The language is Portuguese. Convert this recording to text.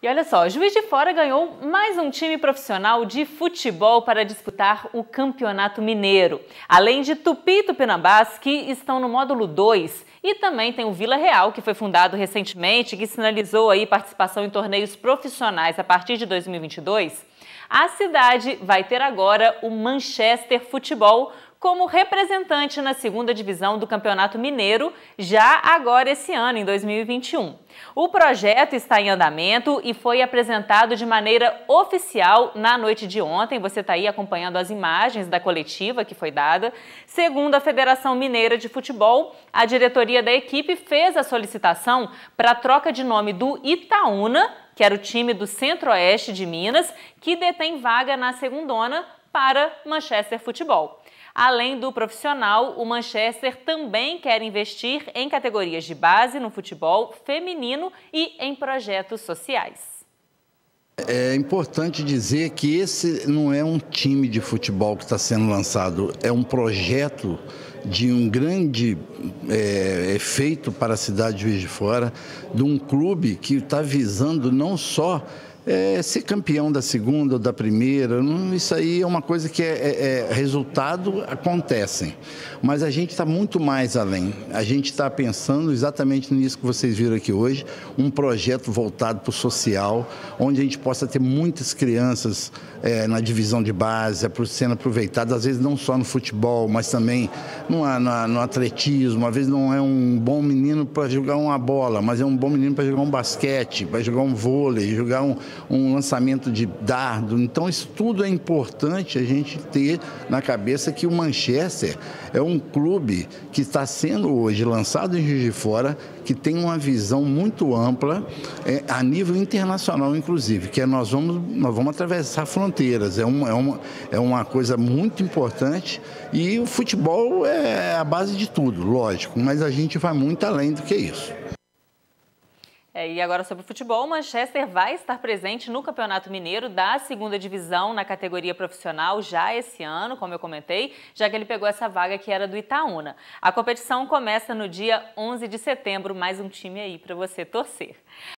E olha só, Juiz de Fora ganhou mais um time profissional de futebol para disputar o Campeonato Mineiro. Além de Tupi e Tupinambás, que estão no módulo 2, e também tem o Vila Real, que foi fundado recentemente, que sinalizou aí participação em torneios profissionais a partir de 2022. A cidade vai ter agora o Manchester Futebol, como representante na segunda divisão do Campeonato Mineiro já agora esse ano, em 2021. O projeto está em andamento e foi apresentado de maneira oficial na noite de ontem. Você está aí acompanhando as imagens da coletiva que foi dada. Segundo a Federação Mineira de Futebol, a diretoria da equipe fez a solicitação para a troca de nome do Itaúna que era o time do Centro-Oeste de Minas, que detém vaga na segundona para Manchester Futebol. Além do profissional, o Manchester também quer investir em categorias de base no futebol feminino e em projetos sociais. É importante dizer que esse não é um time de futebol que está sendo lançado, é um projeto de um grande é, efeito para a cidade de Juiz de Fora, de um clube que está visando não só é, ser campeão da segunda ou da primeira, não, isso aí é uma coisa que é, é, é resultado, acontecem. Mas a gente está muito mais além. A gente está pensando exatamente nisso que vocês viram aqui hoje, um projeto voltado para o social, onde a gente possa ter muitas crianças é, na divisão de base, sendo aproveitadas, às vezes não só no futebol, mas também numa, no atletismo, às vezes não é um bom menino para jogar uma bola, mas é um bom menino para jogar um basquete, para jogar um vôlei, jogar um, um lançamento de dardo. Então, isso tudo é importante a gente ter na cabeça que o Manchester é um clube que está sendo hoje lançado em Juiz de Fora, que tem uma visão muito ampla, é, a nível internacional, inclusive, que é nós vamos, nós vamos atravessar fronteiras. É uma, é, uma, é uma coisa muito importante e o futebol é é a base de tudo, lógico, mas a gente vai muito além do que isso. É, e agora sobre o futebol, Manchester vai estar presente no Campeonato Mineiro da segunda divisão na categoria profissional já esse ano, como eu comentei, já que ele pegou essa vaga que era do Itaúna. A competição começa no dia 11 de setembro, mais um time aí para você torcer.